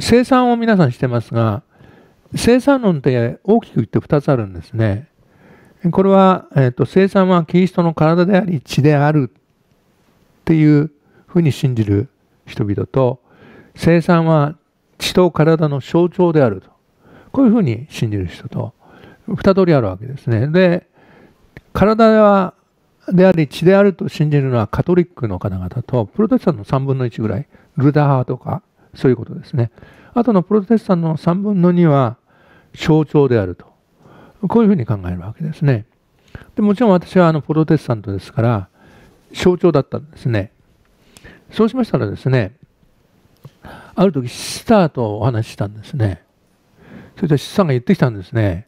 生産を皆さんしてますが生産論って大きく言って2つあるんですね。これは、えーと、生産はキリストの体であり血であるっていうふうに信じる人々と生産は血と体の象徴であるとこういうふうに信じる人と2通りあるわけですね。で体はであり血であると信じるのはカトリックの方々とプロテスタントの3分の1ぐらいルダハとかそういうことですね。あとのプロテスタントの3分の2は象徴であると。こういうふうに考えるわけですね。でもちろん私はあのプロテスタントですから、象徴だったんですね。そうしましたらですね、ある時シスターとお話ししたんですね。それらシスターが言ってきたんですね。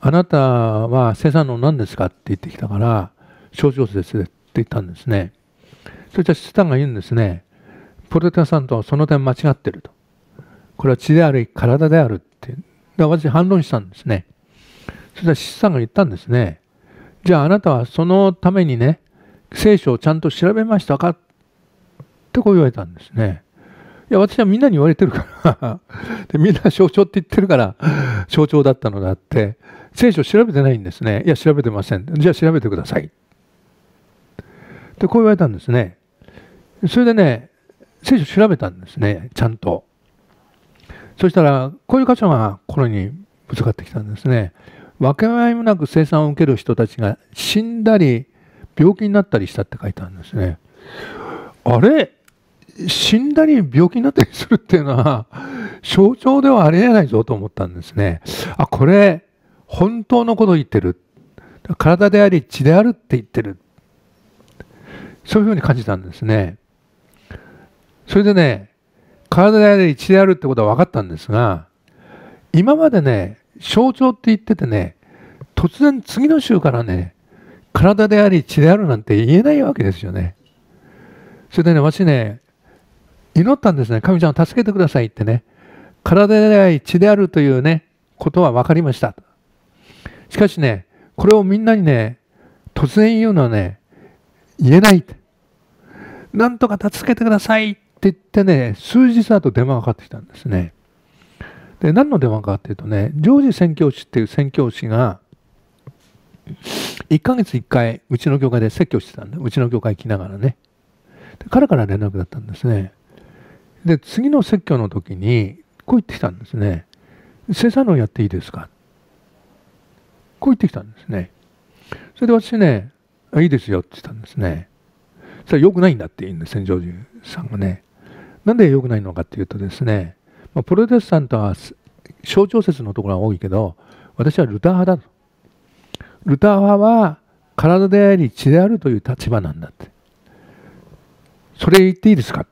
あなたは生産の何ですかって言ってきたから、象徴説でって言ったんですね。それじゃシスターが言うんですね。プロテスタントはその点間違ってると。これは血であり、体であるって。私反論したんですね。そしたら、シスさんが言ったんですね。じゃああなたはそのためにね、聖書をちゃんと調べましたかってこう言われたんですね。いや、私はみんなに言われてるから で、みんな象徴って言ってるから、象徴だったのであって、聖書調べてないんですね。いや、調べてません。じゃあ調べてください。で、こう言われたんですね。それでね、聖書調べたんですねちゃんとそしたらこういう箇所が心にぶつかってきたんですね分け合いもなく生産を受ける人たちが死んだり病気になったりしたって書いてあるんですねあれ死んだり病気になったりするっていうのは象徴ではありえないぞと思ったんですねあこれ本当のことを言ってる体であり血であるって言ってるそういうふうに感じたんですねそれでね、体で一であるってことは分かったんですが、今までね、象徴って言っててね、突然次の週からね、体であり血であるなんて言えないわけですよね。それでね、私ね、祈ったんですね。神様助けてくださいってね。体であり血であるというね、ことは分かりました。しかしね、これをみんなにね、突然言うのはね、言えない。なんとか助けてくださいって言ってね、数日後電話がかかってきたんですね。で、何の電話かっていうとね、ジョージ宣教師っていう宣教師が、1ヶ月1回、うちの教会で説教してたんで、うちの教会行きながらね。で彼から連絡だったんですね。で、次の説教の時に、こう言ってきたんですね。セサノやっていいですかこう言ってきたんですね。それで私ね、いいですよって言ったんですね。それは良くないんだって言うんですね、ジョージさんがね。なんで良くないのかっていうとですね、まあ、プロテスタントは象徴説のところが多いけど、私はルター派だと。ルター派は体であり血であるという立場なんだって。それ言っていいですかって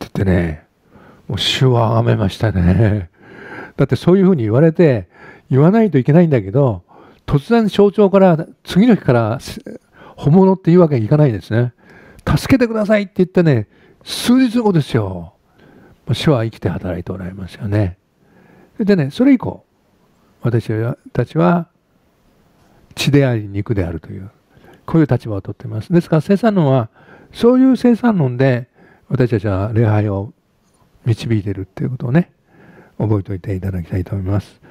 言ってね、もう手をあがめましたね。だってそういうふうに言われて、言わないといけないんだけど、突然象徴から、次の日から、本物って言うわけにいかないですね。助けてくださいって言ってね、数日後ですよ。主は生きて働いておられますよね。でね、それ以降、私たちは血であり肉であるという、こういう立場をとっています。ですから生産論は、そういう生産論で私たちは礼拝を導いているっていうことをね、覚えておいていただきたいと思います。